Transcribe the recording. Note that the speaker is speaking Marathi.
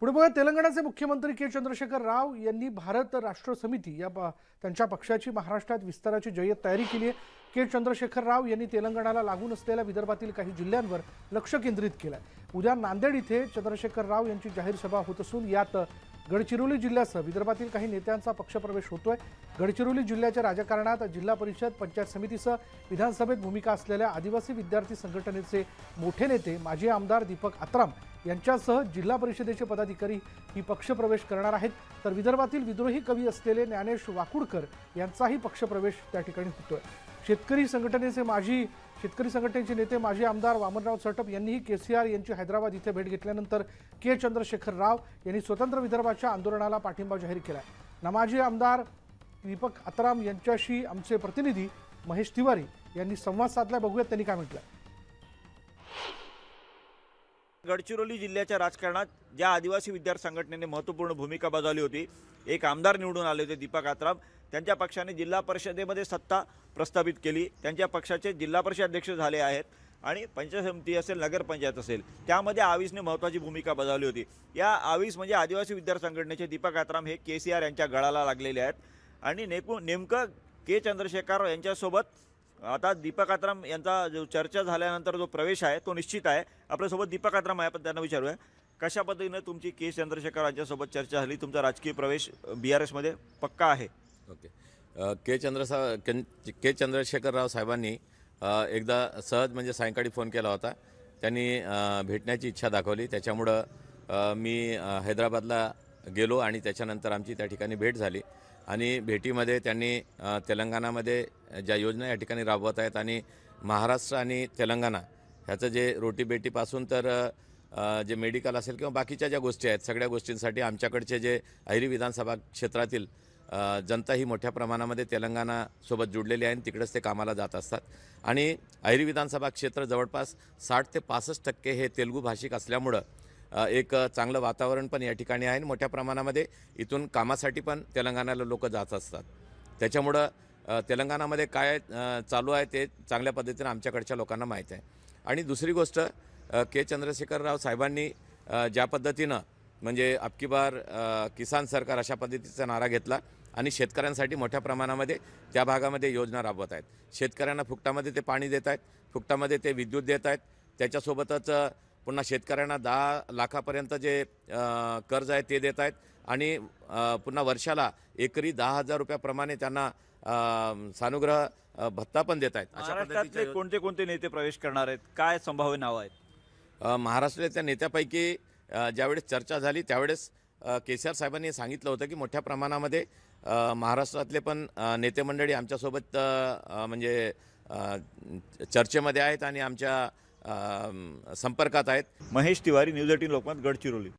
पुढे बघा तेलंगणाचे मुख्यमंत्री के चंद्रशेखर राव यांनी भारत राष्ट्र समिती या त्यांच्या पक्षाची महाराष्ट्रात विस्ताराची जय्यत तयारी केली आहे के चंद्रशेखर राव यांनी तेलंगणाला लागून असलेल्या विदर्भातील काही जिल्ह्यांवर लक्ष केंद्रित केलं उद्या नांदेड इथे चंद्रशेखर राव यांची जाहीर सभा होत असून यात गडचिरोली जिल्ह्यासह विदर्भातील काही नेत्यांचा पक्षप्रवेश होतोय गडचिरोली जिल्ह्याच्या राजकारणात जिल्हा परिषद पंचायत समितीसह विधानसभेत भूमिका असलेल्या आदिवासी विद्यार्थी संघटनेचे मोठे नेते माजी आमदार दीपक आत्राम यांच्यासह जिल्हा परिषदेचे पदाधिकारी ही पक्षप्रवेश करणार आहेत तर विदर्भातील विद्रोही कवी असलेले ज्ञानेश वाकुडकर यांचाही पक्षप्रवेश त्या ठिकाणी होतोय शेतकरी संघटनेचे माजी शेतकरी संघटनेचे नेते माजी आमदार वामनराव चटप यांनीही के सी आर यांची हैदराबाद इथे भेट घेतल्यानंतर के चंद्रशेखर राव यांनी स्वतंत्र विदर्भाच्या आंदोलनाला पाठिंबा जाहीर केला आहे माजी आमदार दीपक अतराम यांच्याशी आमचे प्रतिनिधी महेश तिवारी यांनी संवाद साधला बघूयात त्यांनी काय म्हटलं गडचिरोली जिल्ह्याच्या राजकारणात ज्या आदिवासी विद्यार्थी संघटनेने महत्त्वपूर्ण भूमिका बजावली होती एक आमदार निवडून आले होते दीपक आत्राम त्यांच्या पक्षाने जिल्हा परिषदेमध्ये सत्ता प्रस्थापित केली त्यांच्या पक्षाचे जिल्हा परिषद अध्यक्ष झाले आहेत आणि पंचायत समिती असेल नगरपंचायत असेल त्यामध्ये आवीसने महत्त्वाची भूमिका बजावली होती या आवीस म्हणजे आदिवासी विद्यार्थी संघटनेचे दीपक आत्राम हे के सी आर यांच्या गळाला लागलेले आहेत आणि नेकू नेमकं के चंद्रशेखर यांच्यासोबत आता दीपक आत्राम यांचा जो चर्चा झाल्यानंतर जो प्रवेश आहे तो निश्चित आहे आपल्यासोबत दीपक आत्राम आहे पण त्यांना विचारूया कशा पद्धतीनं तुमची के चंद्रशेखर यांच्यासोबत चर्चा झाली तुमचा राजकीय प्रवेश बी आर एसमध्ये पक्का आहे ओके के चंद्रसा के चंद्रशेखरराव साहेबांनी एकदा सहज म्हणजे सायंकाळी फोन केला होता त्यांनी भेटण्याची इच्छा दाखवली त्याच्यामुळं मी हैदराबादला गेलो आणि त्याच्यानंतर आमची त्या ठिकाणी भेट झाली आणि भेटीमध्ये त्यांनी तेलंगणामध्ये ज्या योजना या ठिकाणी राबवत आहेत आणि महाराष्ट्र आणि तेलंगणा ह्याचं जे रोटी बेटीपासून तर जे मेडिकल असेल किंवा बाकीच्या ज्या गोष्टी आहेत सगळ्या गोष्टींसाठी आमच्याकडचे जे अहिरी विधानसभा क्षेत्रातील जनता ही मोठ्या प्रमाणामध्ये तेलंगणासोबत जुडलेली आहे आणि तिकडेच ते कामाला जात असतात आणि अहिरी विधानसभा क्षेत्र जवळपास साठ ते पासष्ट टक्के हे तेलुगू भाषिक असल्यामुळं एक चांगलं वातावरण पण या ठिकाणी आहे मोठ्या प्रमाणामध्ये इथून कामासाठी पण तेलंगणाला लोक जात असतात त्याच्यामुळं तेलंगणामध्ये काय चालू आहे ते चांगल्या पद्धतीनं आमच्याकडच्या लोकांना माहीत आहे आणि दुसरी गोष्ट के चंद्रशेखर राव साहेबांनी ज्या पद्धतीनं म्हणजे अबकी बार किसान सरकार अशा पद्धतीचा नारा घेतला आणि शेतकऱ्यांसाठी मोठ्या प्रमाणामध्ये त्या भागामध्ये योजना राबवत आहेत शेतकऱ्यांना फुकटामध्ये ते पाणी देत आहेत फुकटामध्ये ते विद्युत देत आहेत त्याच्यासोबतच पुन्हा शेतकऱ्यांना दहा लाखापर्यंत जे कर्ज आहे ते देत आहेत आणि पुन्हा वर्षाला एकरी दहा हजार रुपयाप्रमाणे त्यांना सानुग्रह भत्ता पण देत आहेत अशा पद्धतीचे कोणते कोणते नेते प्रवेश करणार आहेत काय संभाव्य नावं आहेत महाराष्ट्राच्या नेत्यापैकी ज्यावेळेस चर्चा झाली त्यावेळेस के सी आर साहेबांनी सांगितलं होतं की मोठ्या प्रमाणामध्ये महाराष्ट्रातले पण नेते मंडळी आमच्यासोबत म्हणजे चर्चेमध्ये आहेत आणि आमच्या संपर्कात आहेत महेश तिवारी न्यूज एटीन लोकमत गडचिरोली